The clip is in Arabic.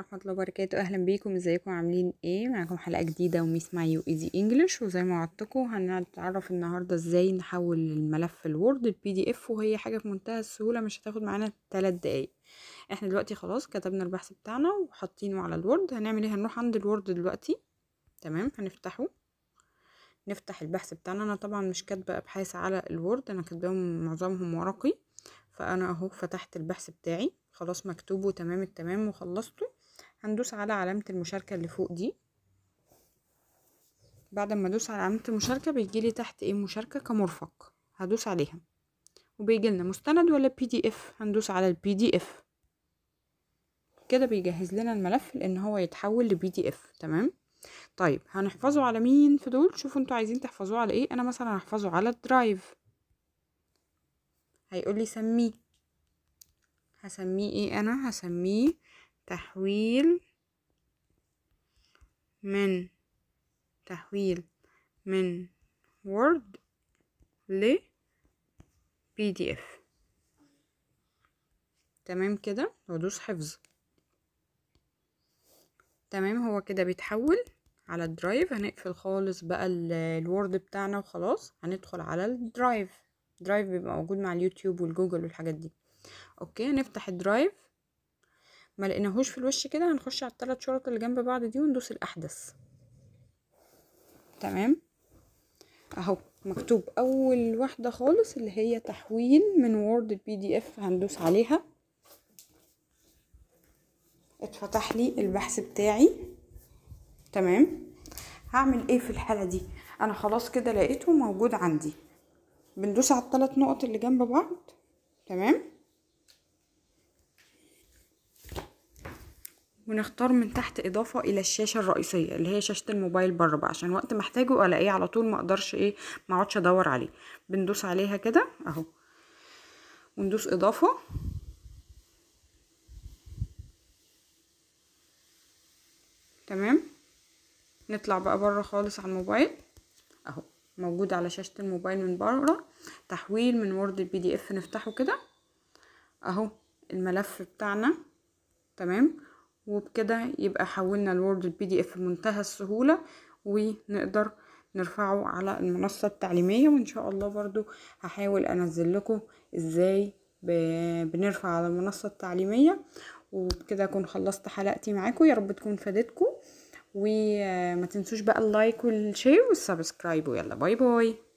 ورحمة الله وبركاته أهلا بيكم ازيكم عاملين ايه معاكم حلقة جديدة وميس معي وإيزي انجلش وزي ما وعدتكم هنتعرف النهاردة ازاي نحول الملف الوورد البي دي اف وهي حاجة في منتهى السهولة مش هتاخد معانا تلات دقايق احنا دلوقتي خلاص كتبنا البحث بتاعنا وحاطينه على الوورد هنعمل ايه هنروح عند الوورد دلوقتي تمام هنفتحه نفتح البحث بتاعنا انا طبعا مش كاتبة ابحاث على الوورد انا كاتباهم معظمهم ورقي فانا اهو فتحت البحث بتاعي خلاص مكتوبه تمام التمام وخلصته هندوس على علامة المشاركة اللي فوق دي بعد ما ادوس على علامة المشاركة بيجيلي تحت ايه مشاركة كمرفق هدوس عليها وبيجيلنا مستند ولا بي دي اف هندوس على البي دي اف كده بيجهز لنا الملف لان هو يتحول لبي دي اف تمام طيب هنحفظه على مين في دول شوفوا انتوا عايزين تحفظوه على ايه انا مثلا هحفظه على الدرايف هيقول لي سميه هسميه ايه انا هسميه تحويل من تحويل من وورد ل بي دي اف تمام كده ودوس حفظ تمام هو كده بيتحول على الدرايف هنقفل خالص بقى الوورد بتاعنا وخلاص هندخل على الدرايف درايف بيبقى موجود مع اليوتيوب والجوجل والحاجات دي اوكي نفتح الدرايف ما لقيناهوش في الوش كده هنخش على الثلاث شرط اللي جنب بعض دي وندوس الاحدث تمام اهو مكتوب اول واحده خالص اللي هي تحويل من وورد البي دي اف هندوس عليها اتفتح لي البحث بتاعي تمام هعمل ايه في الحاله دي انا خلاص كده لقيته موجود عندي بندوس على الثلاث نقط اللي جنب بعض تمام ونختار من تحت اضافة الى الشاشة الرئيسية اللي هي شاشة الموبايل بره بقى عشان وقت ما احتاجه الاقيه على طول ما اقدرش ايه ما اقعدش ادور عليه بندوس عليها كده اهو وندوس اضافة تمام نطلع بقى بره خالص على الموبايل اهو موجود على شاشة الموبايل من بره تحويل من وورد البي دي اف نفتحه كده اهو الملف بتاعنا تمام وبكده يبقى حولنا الوورد البي دي اف بمنتهى السهولة ونقدر نرفعه على المنصة التعليمية وان شاء الله برضو هحاول انزل لكم ازاي بنرفع على المنصة التعليمية وبكده اكون خلصت حلقتي معاكم يا رب تكون فادتكم وما تنسوش بقى اللايك والشير والسبسكرايب ويلا باي باي